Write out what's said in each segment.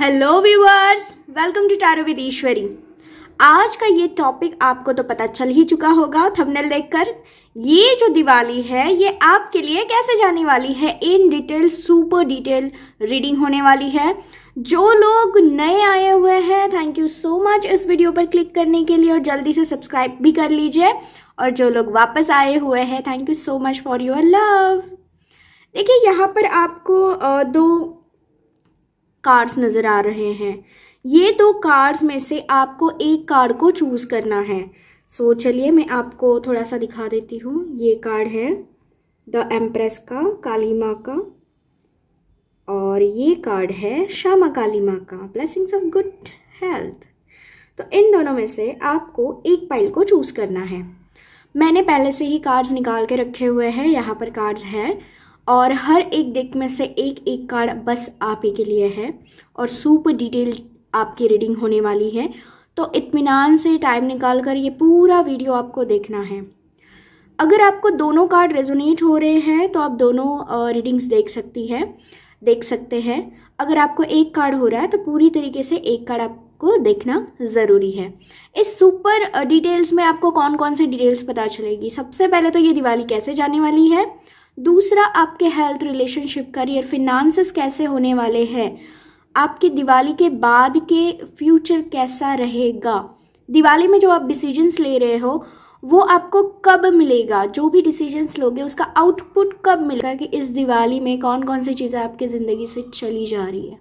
Hello viewers welcome to tarot with Ishwari आज का ये टॉपिक आपको तो पता चल ही चुका होगा थंबनेल देखकर ये जो दिवाली है ये आपके लिए कैसे जाने वाली है in detail super detail reading होने वाली है जो लोग नए आए हुए हैं थैंक यू सो मच इस वीडियो पर क्लिक करने के लिए और जल्दी से सब्सक्राइब भी कर लीजिए और जो लोग वापस आए हुए हैं thank you so much for your love देखिए यहाँ पर आपको दो कार्ड्स नज़र आ रहे हैं ये दो कार्ड्स में से आपको एक कार्ड को चूज़ करना है सो so, चलिए मैं आपको थोड़ा सा दिखा देती हूँ ये कार्ड है द एम्प्रेस का काली माँ का और ये कार्ड है श्यामा काली माँ का ब्लेसिंग्स ऑफ गुड हेल्थ तो इन दोनों में से आपको एक पाइल को चूज़ करना है मैंने पहले से ही कार्ड्स निकाल के रखे हुए हैं यहाँ पर कार्ड्स हैं और हर एक डेक में से एक एक कार्ड बस आप ही के लिए है और सुपर डिटेल आपकी रीडिंग होने वाली है तो इतमान से टाइम निकाल कर ये पूरा वीडियो आपको देखना है अगर आपको दोनों कार्ड रेजोनेट हो रहे हैं तो आप दोनों रीडिंग्स देख सकती है देख सकते हैं अगर आपको एक कार्ड हो रहा है तो पूरी तरीके से एक कार्ड आपको देखना ज़रूरी है इस सुपर डिटेल्स में आपको कौन कौन से डिटेल्स पता चलेगी सबसे पहले तो ये दिवाली कैसे जाने वाली है दूसरा आपके हेल्थ रिलेशनशिप करियर फिनांसिस कैसे होने वाले हैं आपकी दिवाली के बाद के फ्यूचर कैसा रहेगा दिवाली में जो आप डिसीजंस ले रहे हो वो आपको कब मिलेगा जो भी डिसीजंस लोगे उसका आउटपुट कब मिलेगा कि इस दिवाली में कौन कौन सी चीज़ें आपकी ज़िंदगी से चली जा रही है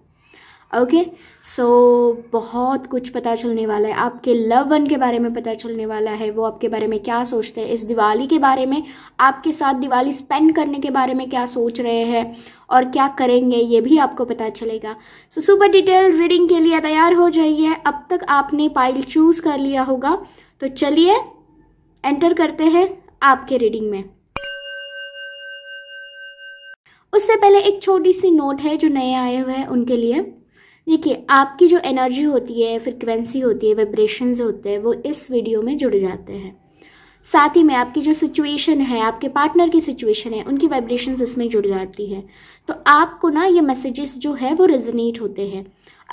ओके okay? सो so, बहुत कुछ पता चलने वाला है आपके लव वन के बारे में पता चलने वाला है वो आपके बारे में क्या सोचते हैं इस दिवाली के बारे में आपके साथ दिवाली स्पेंड करने के बारे में क्या सोच रहे हैं और क्या करेंगे ये भी आपको पता चलेगा सो सुपर डिटेल रीडिंग के लिए तैयार हो जाइए अब तक आपने पाइल चूज़ कर लिया होगा तो चलिए एंटर करते हैं आपके रीडिंग में उससे पहले एक छोटी सी नोट है जो नए आए हुए हैं उनके लिए देखिए आपकी जो एनर्जी होती है फ्रिक्वेंसी होती है वाइब्रेशंस होते हैं वो इस वीडियो में जुड़ जाते हैं साथ ही में आपकी जो सिचुएशन है आपके पार्टनर की सिचुएशन है उनकी वाइब्रेशंस इसमें जुड़ जाती है तो आपको ना ये मैसेजेस जो है वो रेजोनेट होते हैं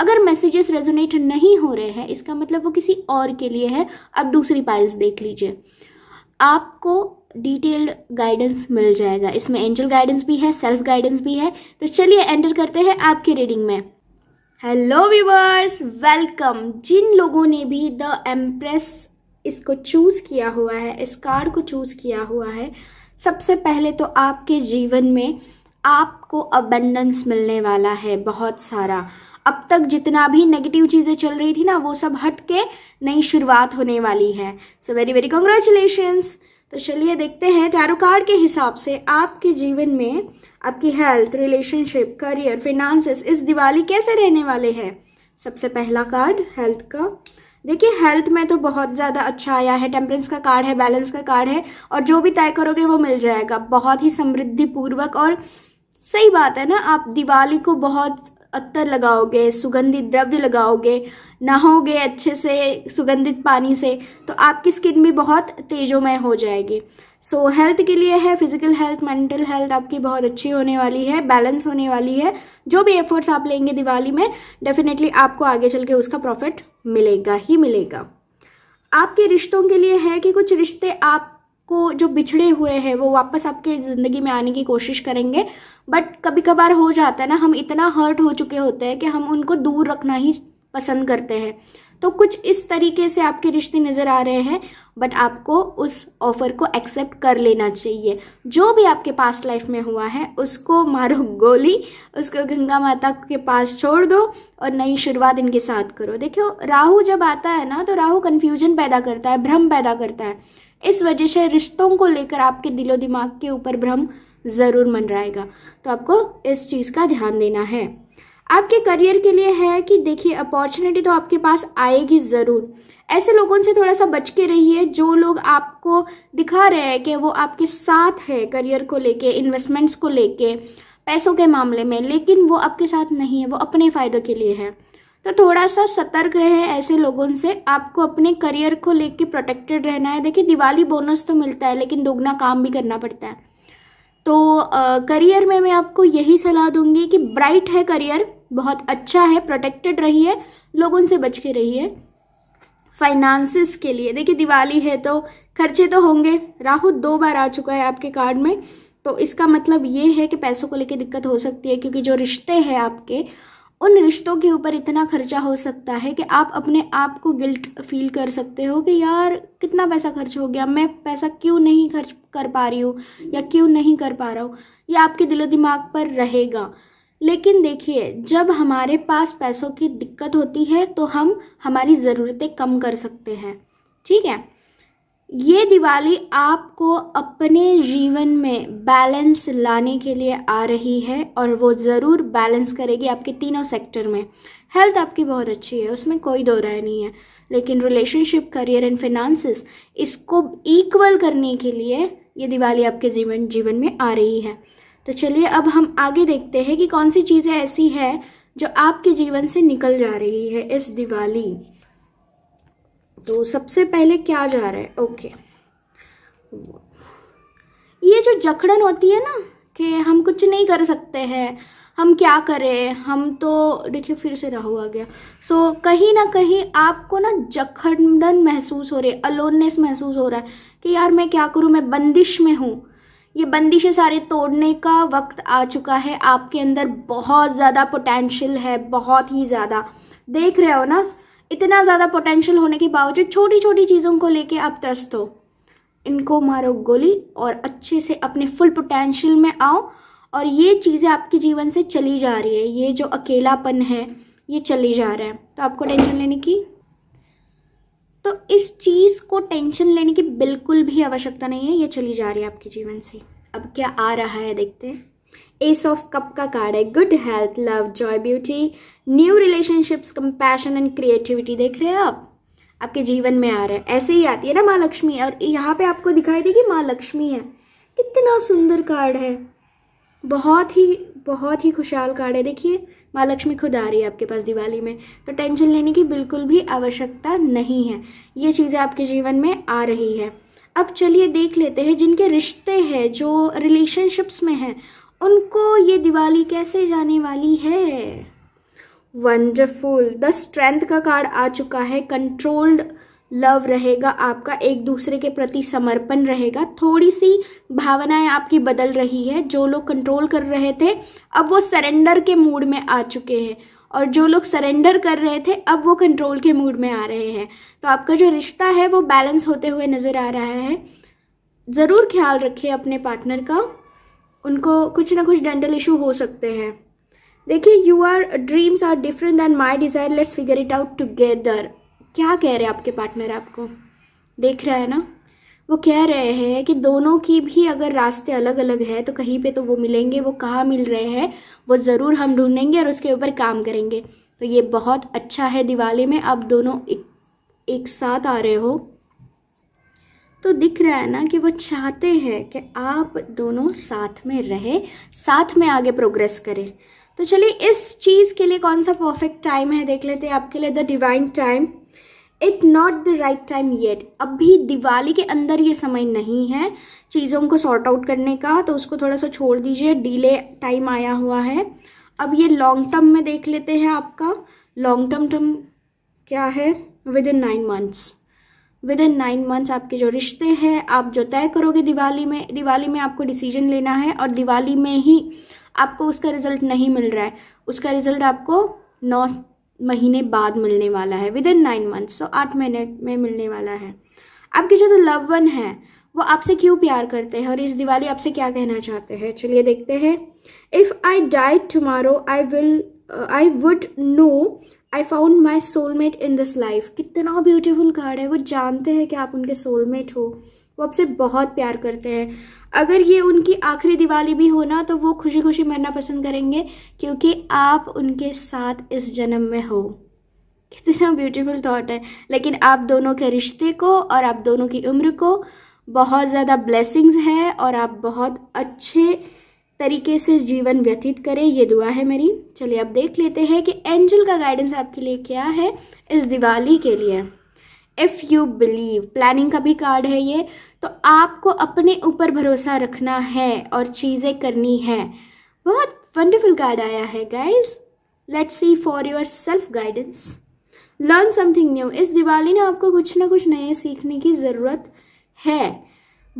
अगर मैसेजेस रेजोनेट नहीं हो रहे हैं इसका मतलब वो किसी और के लिए है अब दूसरी पाइल्स देख लीजिए आपको डिटेल्ड गाइडेंस मिल जाएगा इसमें एंजल गाइडेंस भी है सेल्फ गाइडेंस भी है तो चलिए एंटर करते हैं आपकी रीडिंग में हेलो व्यूवर्स वेलकम जिन लोगों ने भी द एम्प्रेस इसको चूज़ किया हुआ है इस कार्ड को चूज़ किया हुआ है सबसे पहले तो आपके जीवन में आपको अबेंडेंस मिलने वाला है बहुत सारा अब तक जितना भी नेगेटिव चीज़ें चल रही थी ना वो सब हट के नई शुरुआत होने वाली है सो वेरी वेरी कंग्रेचुलेशंस तो चलिए देखते हैं टैरो कार्ड के हिसाब से आपके जीवन में आपकी हेल्थ रिलेशनशिप करियर फिनांसिस इस दिवाली कैसे रहने वाले हैं सबसे पहला कार्ड हेल्थ का देखिए हेल्थ में तो बहुत ज़्यादा अच्छा आया है टेम्परेंस का कार्ड है बैलेंस का कार्ड है और जो भी तय करोगे वो मिल जाएगा बहुत ही समृद्धिपूर्वक और सही बात है ना आप दिवाली को बहुत अत्तर लगाओगे सुगंधित द्रव्य लगाओगे नहाओगे अच्छे से सुगंधित पानी से तो आपकी स्किन भी बहुत तेजोमय हो जाएगी सो so, हेल्थ के लिए है फिजिकल हेल्थ मेंटल हेल्थ आपकी बहुत अच्छी होने वाली है बैलेंस होने वाली है जो भी एफर्ट्स आप लेंगे दिवाली में डेफिनेटली आपको आगे चल के उसका प्रॉफिट मिलेगा ही मिलेगा आपके रिश्तों के लिए है कि कुछ रिश्ते आप को जो बिछड़े हुए हैं वो वापस आपके ज़िंदगी में आने की कोशिश करेंगे बट कभी कभार हो जाता है ना हम इतना हर्ट हो चुके होते हैं कि हम उनको दूर रखना ही पसंद करते हैं तो कुछ इस तरीके से आपके रिश्ते नज़र आ रहे हैं बट आपको उस ऑफ़र को एक्सेप्ट कर लेना चाहिए जो भी आपके पास्ट लाइफ में हुआ है उसको मारो गोली उसको गंगा माता के पास छोड़ दो और नई शुरुआत इनके साथ करो देखियो राहु जब आता है ना तो राहु कन्फ्यूजन पैदा करता है भ्रम पैदा करता है इस वजह से रिश्तों को लेकर आपके दिलो दिमाग के ऊपर भ्रम ज़रूर मंडराएगा तो आपको इस चीज़ का ध्यान देना है आपके करियर के लिए है कि देखिए अपॉर्चुनिटी तो आपके पास आएगी ज़रूर ऐसे लोगों से थोड़ा सा बच के रहिए जो लोग आपको दिखा रहे हैं कि वो आपके साथ है करियर को लेके इन्वेस्टमेंट्स को लेके पैसों के मामले में लेकिन वो आपके साथ नहीं है वो अपने फ़ायदों के लिए है तो थोड़ा सा सतर्क रहे ऐसे लोगों से आपको अपने करियर को लेके प्रोटेक्टेड रहना है देखिए दिवाली बोनस तो मिलता है लेकिन दोगुना काम भी करना पड़ता है तो आ, करियर में मैं आपको यही सलाह दूंगी कि ब्राइट है करियर बहुत अच्छा है प्रोटेक्टेड रहिए लोगों से बच के रहिए फाइनेंसिस के लिए देखिए दिवाली है तो खर्चे तो होंगे राहु दो बार आ चुका है आपके कार्ड में तो इसका मतलब ये है कि पैसों को लेके दिक्कत हो सकती है क्योंकि जो रिश्ते हैं आपके उन रिश्तों के ऊपर इतना खर्चा हो सकता है कि आप अपने आप को गिल्ट फील कर सकते हो कि यार कितना पैसा खर्च हो गया मैं पैसा क्यों नहीं खर्च कर पा रही हूँ या क्यों नहीं कर पा रहा हूँ ये आपके दिलो दिमाग पर रहेगा लेकिन देखिए जब हमारे पास पैसों की दिक्कत होती है तो हम हमारी ज़रूरतें कम कर सकते हैं ठीक है ये दिवाली आपको अपने जीवन में बैलेंस लाने के लिए आ रही है और वो ज़रूर बैलेंस करेगी आपके तीनों सेक्टर में हेल्थ आपकी बहुत अच्छी है उसमें कोई दो राय नहीं है लेकिन रिलेशनशिप करियर एंड फिनांसिस इसको इक्वल करने के लिए ये दिवाली आपके जीवन जीवन में आ रही है तो चलिए अब हम आगे देखते हैं कि कौन सी चीज़ें ऐसी है जो आपके जीवन से निकल जा रही है इस दिवाली तो सबसे पहले क्या जा रहा है ओके ये जो जकड़न होती है ना कि हम कुछ नहीं कर सकते हैं हम क्या करें हम तो देखिए फिर से राहु आ गया सो so, कहीं ना कहीं आपको ना जखंडन महसूस हो रही है अलोननेस महसूस हो रहा है कि यार मैं क्या करूँ मैं बंदिश में हूँ ये बंदिशें सारे तोड़ने का वक्त आ चुका है आपके अंदर बहुत ज़्यादा पोटेंशियल है बहुत ही ज़्यादा देख रहे हो ना इतना ज़्यादा पोटेंशियल होने के बावजूद छोटी छोटी चीज़ों को लेके आप त्रस्त हो इनको मारो गोली और अच्छे से अपने फुल पोटेंशियल में आओ और ये चीज़ें आपके जीवन से चली जा रही है ये जो अकेलापन है ये चली जा रहा है तो आपको टेंशन लेने की तो इस चीज़ को टेंशन लेने की बिल्कुल भी आवश्यकता नहीं है ये चली जा रही है आपके जीवन से अब क्या आ रहा है देखते हैं एस ऑफ कप का कार्ड है good health love joy beauty new relationships compassion and creativity देख रहे हैं आप आपके जीवन में आ रहे हैं ऐसे ही आती है ना माँ लक्ष्मी और यहाँ पे आपको दिखाई देगी माँ लक्ष्मी है कितना सुंदर कार्ड है बहुत ही बहुत ही खुशहाल कार्ड है देखिए माँ लक्ष्मी खुद आ रही है आपके पास दिवाली में तो टेंशन लेने की बिल्कुल भी आवश्यकता नहीं है ये चीज़ें आपके जीवन में आ रही है अब चलिए देख लेते हैं जिनके रिश्ते हैं जो रिलेशनशिप्स में हैं उनको ये दिवाली कैसे जाने वाली है वंडरफुल द स्ट्रेंथ का कार्ड आ चुका है कंट्रोल्ड लव रहेगा आपका एक दूसरे के प्रति समर्पण रहेगा थोड़ी सी भावनाएं आपकी बदल रही है जो लोग कंट्रोल कर रहे थे अब वो सरेंडर के मूड में आ चुके हैं और जो लोग सरेंडर कर रहे थे अब वो कंट्रोल के मूड में आ रहे हैं तो आपका जो रिश्ता है वो बैलेंस होते हुए नज़र आ रहा है ज़रूर ख्याल रखें अपने पार्टनर का उनको कुछ ना कुछ डेंटल इशू हो सकते हैं देखिए your dreams are different than my desire let's figure it out together क्या कह रहे हैं आपके पार्टनर आपको देख रहा है ना वो कह रहे हैं कि दोनों की भी अगर रास्ते अलग अलग है तो कहीं पे तो वो मिलेंगे वो कहाँ मिल रहे हैं वो ज़रूर हम ढूंढेंगे और उसके ऊपर काम करेंगे तो ये बहुत अच्छा है दिवाली में आप दोनों एक, एक साथ आ रहे हो तो दिख रहा है ना कि वो चाहते हैं कि आप दोनों साथ में रहें साथ में आगे प्रोग्रेस करें तो चलिए इस चीज़ के लिए कौन सा परफेक्ट टाइम है देख लेते हैं आपके लिए the divine time it not the right time yet अभी दिवाली के अंदर ये समय नहीं है चीज़ों को सॉर्ट आउट करने का तो उसको थोड़ा सा छोड़ दीजिए डीले टाइम आया हुआ है अब ये लॉन्ग टर्म में देख लेते हैं आपका लॉन्ग टर्म टर्म क्या है within nine months within nine months आपके जो रिश्ते हैं आप जो तय करोगे दिवाली में दिवाली में आपको डिसीजन लेना है और दिवाली में ही आपको उसका रिजल्ट नहीं मिल रहा है उसका रिजल्ट आपको नौ महीने बाद मिलने वाला है within nine months so आठ महीने में मिलने वाला है आपके जो तो लव वन है वो आपसे क्यों प्यार करते हैं और इस दिवाली आपसे क्या कहना चाहते हैं चलिए देखते हैं if I died tomorrow I will I would know I found my soulmate in this life कितना ब्यूटीफुल कार्ड है वो जानते हैं कि आप उनके सोलमेट हो वो आपसे बहुत प्यार करते हैं अगर ये उनकी आखिरी दिवाली भी हो ना तो वो खुशी खुशी मरना पसंद करेंगे क्योंकि आप उनके साथ इस जन्म में हो कितना ब्यूटीफुल थॉट है लेकिन आप दोनों के रिश्ते को और आप दोनों की उम्र को बहुत ज़्यादा ब्लेसिंग्स हैं और आप बहुत अच्छे तरीके से जीवन व्यतीत करें ये दुआ है मेरी चलिए अब देख लेते हैं कि एंजल का गाइडेंस आपके लिए क्या है इस दिवाली के लिए इफ़ यू बिलीव प्लानिंग का भी कार्ड है ये तो आपको अपने ऊपर भरोसा रखना है और चीज़ें करनी है बहुत वंडरफुल कार्ड आया है guys let's see for your self guidance learn something new इस दिवाली ने आपको कुछ ना कुछ नए सीखने की ज़रूरत है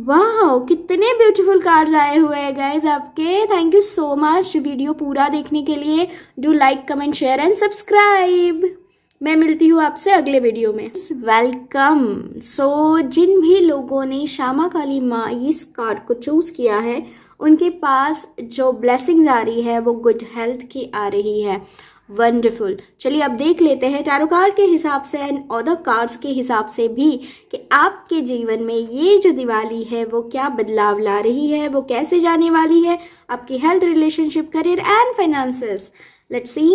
वाह कितने ब्यूटीफुल कार्ड आए हुए हैं गाइज आपके thank you so much video पूरा देखने के लिए do like comment share and subscribe मैं मिलती हूँ आपसे अगले वीडियो में वेलकम सो so, जिन भी लोगों ने श्यामा काली माँ इस कार्ड को चूज किया है उनके पास जो ब्लेसिंग्स आ रही है वो गुड हेल्थ की आ रही है वंडरफुल चलिए अब देख लेते हैं टैरो कार्ड के हिसाब से एंड ऑदर कार्ड्स के हिसाब से भी कि आपके जीवन में ये जो दिवाली है वो क्या बदलाव ला रही है वो कैसे जाने वाली है आपकी health relationship career and finances let's see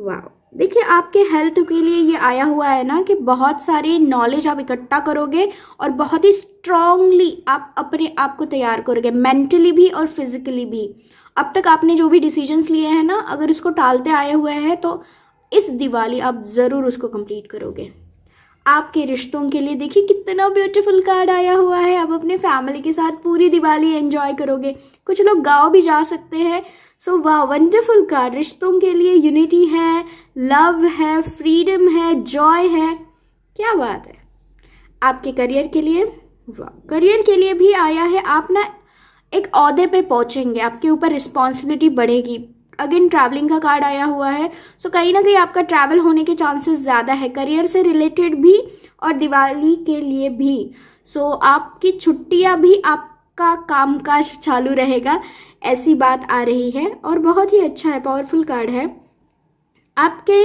wow देखिए आपके हेल्थ के लिए ये आया हुआ है ना कि बहुत सारे नॉलेज आप इकट्ठा करोगे और बहुत ही स्ट्रांगली आप अपने आप को तैयार करोगे मेंटली भी और फिजिकली भी अब तक आपने जो भी डिसीजंस लिए हैं ना अगर इसको टालते आए हुए हैं तो इस दिवाली आप ज़रूर उसको कंप्लीट करोगे आपके रिश्तों के लिए देखिए कितना ब्यूटीफुल कार्ड आया हुआ है आप अपने फैमिली के साथ पूरी दिवाली एंजॉय करोगे कुछ लोग गाँव भी जा सकते हैं सो वाह वंडरफुल कार्ड रिश्तों के लिए यूनिटी है लव है फ्रीडम है जॉय है क्या बात है आपके करियर के लिए वाह करियर के लिए भी आया है आप ना एक अहदे पे पहुँचेंगे आपके ऊपर रिस्पॉन्सिबिलिटी बढ़ेगी अगेन ट्रैवलिंग का कार्ड आया हुआ है सो so, कहीं ना कहीं आपका ट्रैवल होने के चांसेस ज़्यादा है करियर से रिलेटेड भी और दिवाली के लिए भी सो so, आपकी छुट्टियाँ भी आपका कामकाज चालू रहेगा ऐसी बात आ रही है और बहुत ही अच्छा है पावरफुल कार्ड है आपके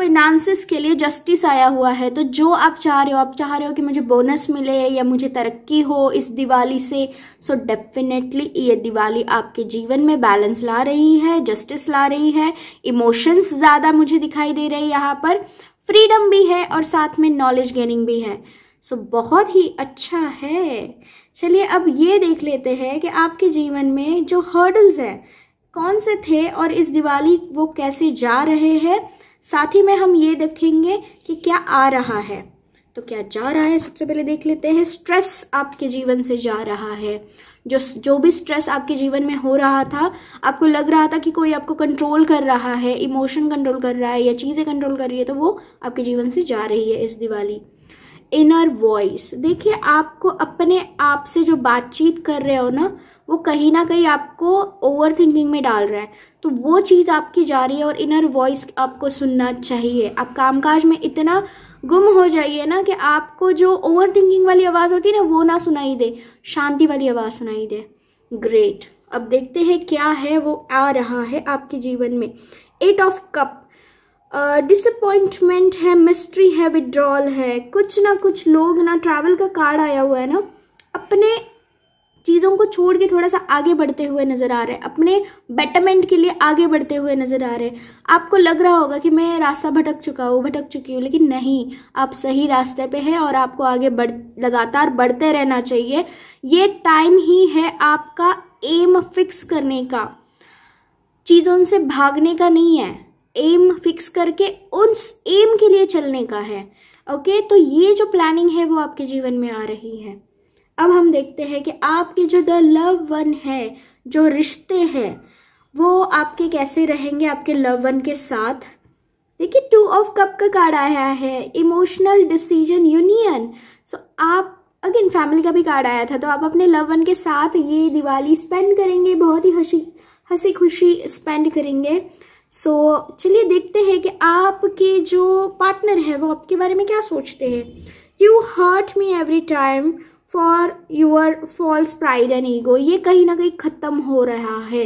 फाइनेंसिस के लिए जस्टिस आया हुआ है तो जो आप चाह रहे हो आप चाह रहे हो कि मुझे बोनस मिले या मुझे तरक्की हो इस दिवाली से सो डेफिनेटली ये दिवाली आपके जीवन में बैलेंस ला रही है जस्टिस ला रही है इमोशंस ज़्यादा मुझे दिखाई दे रही है यहाँ पर फ्रीडम भी है और साथ में नॉलेज गेनिंग भी है सो so, बहुत ही अच्छा है चलिए अब ये देख लेते हैं कि आपके जीवन में जो हर्डल्स हैं कौन से थे और इस दिवाली वो कैसे जा रहे हैं साथ ही में हम ये देखेंगे कि क्या आ रहा है तो क्या जा रहा है सबसे पहले देख लेते हैं स्ट्रेस आपके जीवन से जा रहा है जो जो भी स्ट्रेस आपके जीवन में हो रहा था आपको लग रहा था कि कोई आपको कंट्रोल कर रहा है इमोशन कंट्रोल कर रहा है या चीज़ें कंट्रोल कर रही है तो वो आपके जीवन से जा रही है इस दिवाली इनर वॉइस देखिए आपको अपने आप से जो बातचीत कर रहे हो ना वो कहीं ना कहीं आपको ओवर थिंकिंग में डाल रहा है तो वो चीज़ आपकी जा रही है और इनर वॉइस आपको सुनना चाहिए आप कामकाज में इतना गुम हो जाइए ना कि आपको जो ओवर थिंकिंग वाली आवाज़ होती है ना वो ना सुनाई दे शांति वाली आवाज़ सुनाई दे ग्रेट अब देखते हैं क्या है वो आ रहा है आपके जीवन में eight of cup disappointment uh, है मिस्ट्री है विड्रॉल है कुछ ना कुछ लोग ना ट्रैवल का कार्ड आया हुआ है ना अपने चीज़ों को छोड़ के थोड़ा सा आगे बढ़ते हुए नज़र आ रहे हैं अपने बेटरमेंट के लिए आगे बढ़ते हुए नज़र आ रहे हैं आपको लग रहा होगा कि मैं रास्ता भटक चुका हूँ भटक चुकी हूँ लेकिन नहीं आप सही रास्ते पे हैं और आपको आगे बढ़ लगातार बढ़ते रहना चाहिए ये टाइम ही है आपका एम फिक्स करने का चीज़ों से भागने का नहीं है एम फिक्स करके उस एम के लिए चलने का है ओके तो ये जो प्लानिंग है वो आपके जीवन में आ रही है अब हम देखते हैं कि आपके जो द लव वन है जो रिश्ते हैं वो आपके कैसे रहेंगे आपके लव वन के साथ देखिए टू ऑफ कप का कार्ड आया है इमोशनल डिसीजन यूनियन सो आप अगेन फैमिली का भी कार्ड आया था तो आप अपने लव वन के साथ ये दिवाली स्पेंड करेंगे बहुत ही हंसी हंसी खुशी स्पेंड करेंगे सो so, चलिए देखते हैं कि आपके जो पार्टनर है वो आपके बारे में क्या सोचते हैं you hurt me every time for your false pride and ego ये कहीं ना कहीं ख़त्म हो रहा है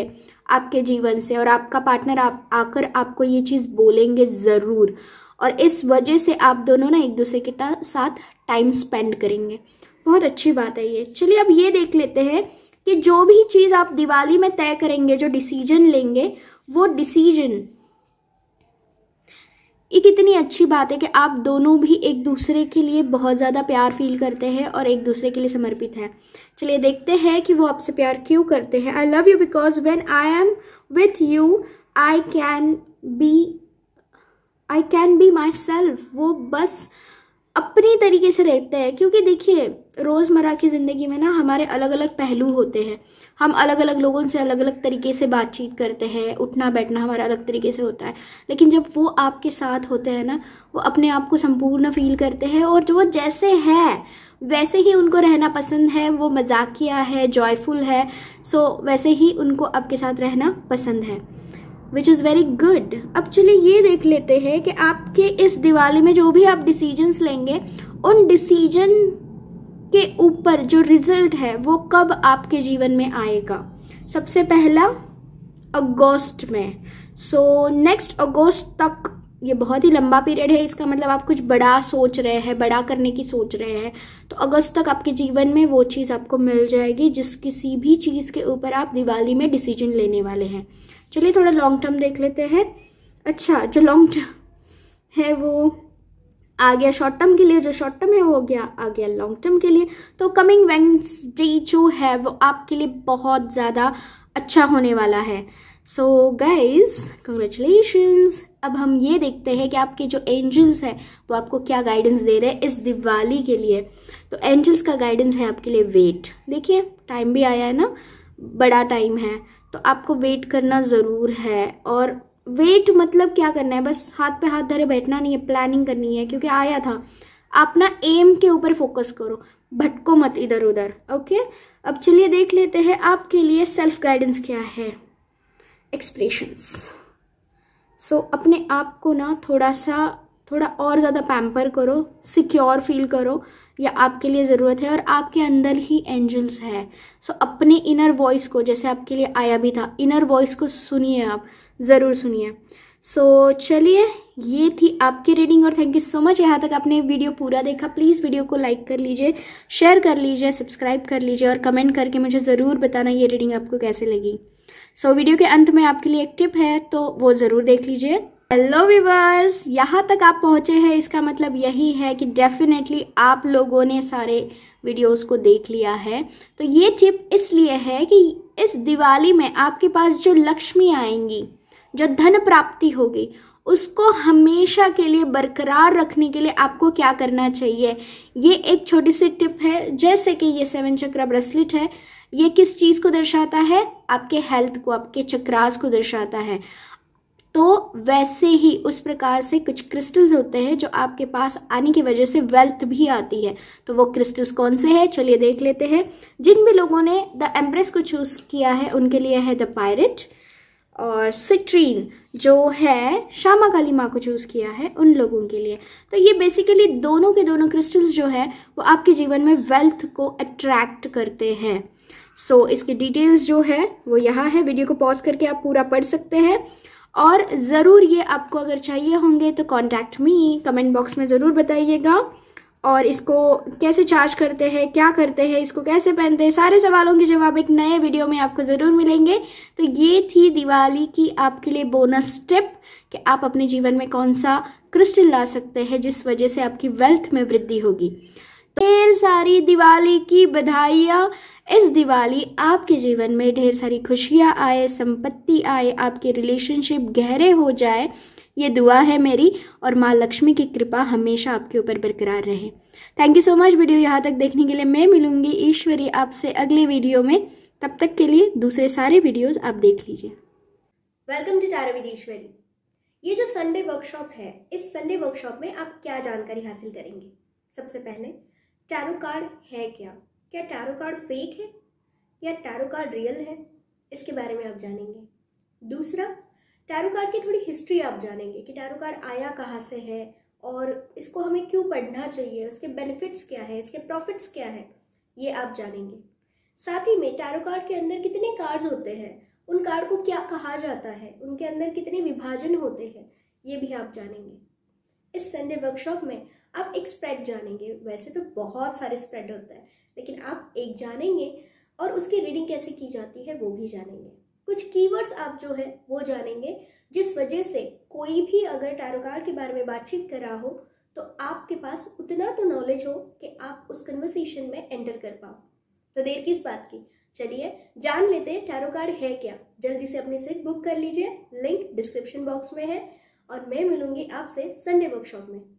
आपके जीवन से और आपका पार्टनर आप आकर आपको ये चीज़ बोलेंगे ज़रूर और इस वजह से आप दोनों ना एक दूसरे के साथ टाइम स्पेंड करेंगे बहुत अच्छी बात है ये चलिए अब ये देख लेते हैं कि जो भी चीज़ आप दिवाली में तय करेंगे जो डिसीजन लेंगे वो डिसीजन ये कितनी अच्छी बात है कि आप दोनों भी एक दूसरे के लिए बहुत ज़्यादा प्यार फील करते हैं और एक दूसरे के लिए समर्पित है चलिए देखते हैं कि वो आपसे प्यार क्यों करते हैं I love you because when I am with you I can be I can be myself वो बस अपनी तरीके से रहते हैं क्योंकि देखिए रोज़मर्रा की ज़िंदगी में ना हमारे अलग अलग पहलू होते हैं हम अलग अलग लोगों से अलग अलग तरीके से बातचीत करते हैं उठना बैठना हमारा अलग तरीके से होता है लेकिन जब वो आपके साथ होते हैं ना वो अपने आप को संपूर्ण फील करते हैं और जो वो जैसे हैं वैसे ही उनको रहना पसंद है वो मजाकिया है जॉयफुल है सो वैसे ही उनको आपके साथ रहना पसंद है विच इज़ वेरी गुड अब चलिए ये देख लेते हैं कि आपके इस दिवाली में जो भी आप डिसीजंस लेंगे उन डिसीजन के ऊपर जो रिजल्ट है वो कब आपके जीवन में आएगा सबसे पहला अगस्त में सो नेक्स्ट अगस्त तक ये बहुत ही लंबा पीरियड है इसका मतलब आप कुछ बड़ा सोच रहे हैं बड़ा करने की सोच रहे हैं तो अगस्त तक आपके जीवन में वो चीज़ आपको मिल जाएगी जिस किसी भी चीज़ के ऊपर आप दिवाली में डिसीजन लेने वाले हैं चलिए थोड़ा लॉन्ग टर्म देख लेते हैं अच्छा जो लॉन्ग टर्म है वो आ गया शॉर्ट टर्म के लिए जो शॉर्ट टर्म है वो हो गया आ गया लॉन्ग टर्म के लिए तो कमिंग वेंसडे जो है वो आपके लिए बहुत ज़्यादा अच्छा होने वाला है सो गाइज कंग्रेचुलेशंस अब हम ये देखते हैं कि आपके जो एंजल्स हैं वो आपको क्या गाइडेंस दे रहे हैं इस दिवाली के लिए तो एंजल्स का गाइडेंस है आपके लिए वेट देखिए टाइम भी आया है ना बड़ा टाइम है तो आपको वेट करना ज़रूर है और वेट मतलब क्या करना है बस हाथ पे हाथ धरे बैठना नहीं है प्लानिंग करनी है क्योंकि आया था अपना एम के ऊपर फोकस करो भटको मत इधर उधर ओके अब चलिए देख लेते हैं आपके लिए सेल्फ गाइडेंस क्या है एक्सप्रेशंस सो so, अपने आप को ना थोड़ा सा थोड़ा और ज़्यादा पैम्पर करो सिक्योर फील करो या आपके लिए ज़रूरत है और आपके अंदर ही एंजल्स है सो so, अपने इनर वॉइस को जैसे आपके लिए आया भी था इनर वॉइस को सुनिए आप ज़रूर सुनिए सो so, चलिए ये थी आपकी रीडिंग और थैंक यू सो मच यहाँ तक आपने वीडियो पूरा देखा प्लीज़ वीडियो को लाइक कर लीजिए शेयर कर लीजिए सब्सक्राइब कर लीजिए और कमेंट करके मुझे ज़रूर बताना ये रीडिंग आपको कैसे लगी सो so, वीडियो के अंत में आपके लिए एक टिप है तो वो ज़रूर देख लीजिए हेलो वीवर्स यहाँ तक आप पहुँचे हैं इसका मतलब यही है कि डेफिनेटली आप लोगों ने सारे वीडियोस को देख लिया है तो ये टिप इसलिए है कि इस दिवाली में आपके पास जो लक्ष्मी आएंगी जो धन प्राप्ति होगी उसको हमेशा के लिए बरकरार रखने के लिए आपको क्या करना चाहिए ये एक छोटी सी टिप है जैसे कि ये सेवन चक्र ब्रेसलेट है ये किस चीज़ को दर्शाता है आपके हेल्थ को आपके चक्रास को दर्शाता है तो वैसे ही उस प्रकार से कुछ क्रिस्टल्स होते हैं जो आपके पास आने की वजह से वेल्थ भी आती है तो वो क्रिस्टल्स कौन से हैं चलिए देख लेते हैं जिन भी लोगों ने द एम्ब्रेस को चूज़ किया है उनके लिए है द पायरेट और सिट्रीन जो है श्यामा काली माँ को चूज़ किया है उन लोगों के लिए तो ये बेसिकली दोनों के दोनों क्रिस्टल्स जो है वो आपके जीवन में वेल्थ को अट्रैक्ट करते हैं सो so, इसके डिटेल्स जो है वो यहाँ है वीडियो को पॉज करके आप पूरा पढ़ सकते हैं और ज़रूर ये आपको अगर चाहिए होंगे तो कॉन्टैक्ट मी कमेंट बॉक्स में ज़रूर बताइएगा और इसको कैसे चार्ज करते हैं क्या करते हैं इसको कैसे पहनते हैं सारे सवालों के जवाब एक नए वीडियो में आपको ज़रूर मिलेंगे तो ये थी दिवाली की आपके लिए बोनस टिप कि आप अपने जीवन में कौन सा क्रिस्टल ला सकते हैं जिस वजह से आपकी वेल्थ में वृद्धि होगी तो ढेर सारी दिवाली की बधाइयाँ इस दिवाली आपके जीवन में ढेर सारी खुशियाँ आए संपत्ति आए आपके रिलेशनशिप गहरे हो जाए ये दुआ है मेरी और माँ लक्ष्मी की कृपा हमेशा आपके ऊपर बरकरार रहे thank you so much video यहाँ तक देखने के लिए मैं मिलूँगी ईश्वरी आपसे अगले वीडियो में तब तक के लिए दूसरे सारे वीडियोज़ आप देख लीजिए वेलकम टू ताराविद ईश्वरी ये जो संडे वर्कशॉप है इस संडे वर्कशॉप में आप क्या जानकारी हासिल करेंगे सबसे पहले टैरो कार्ड है क्या क्या टैरो कार्ड फेक है या टैरो कार्ड रियल है इसके बारे में आप जानेंगे दूसरा टैरो कार्ड की थोड़ी हिस्ट्री आप जानेंगे कि टैरो कार्ड आया कहाँ से है और इसको हमें क्यों पढ़ना चाहिए उसके बेनिफिट्स क्या है इसके प्रॉफिट्स क्या है ये आप जानेंगे साथ ही में टैरो कार्ड के अंदर कितने कार्ड्स होते हैं उन कार्ड को क्या कहा जाता है उनके अंदर कितने विभाजन होते हैं ये भी आप जानेंगे इस संडे वर्कशॉप में आप एक स्प्रेड जानेंगे वैसे तो बहुत सारे स्प्रेड होता है लेकिन आप एक जानेंगे और उसकी रीडिंग कैसे की जाती है वो भी जानेंगे कुछ कीवर्ड्स आप जो है वो जानेंगे जिस वजह से कोई भी अगर टैरोकार के बारे में बातचीत कर रहा हो तो आपके पास उतना तो नॉलेज हो कि आप उस कन्वर्सेशन में एंटर कर पाओ तो देर किस बात की चलिए जान लेते हैं टैरो कार्ड है क्या जल्दी से अपनी सीट बुक कर लीजिए लिंक डिस्क्रिप्शन बॉक्स में है और मैं मिलूंगी आपसे संडे वर्कशॉप में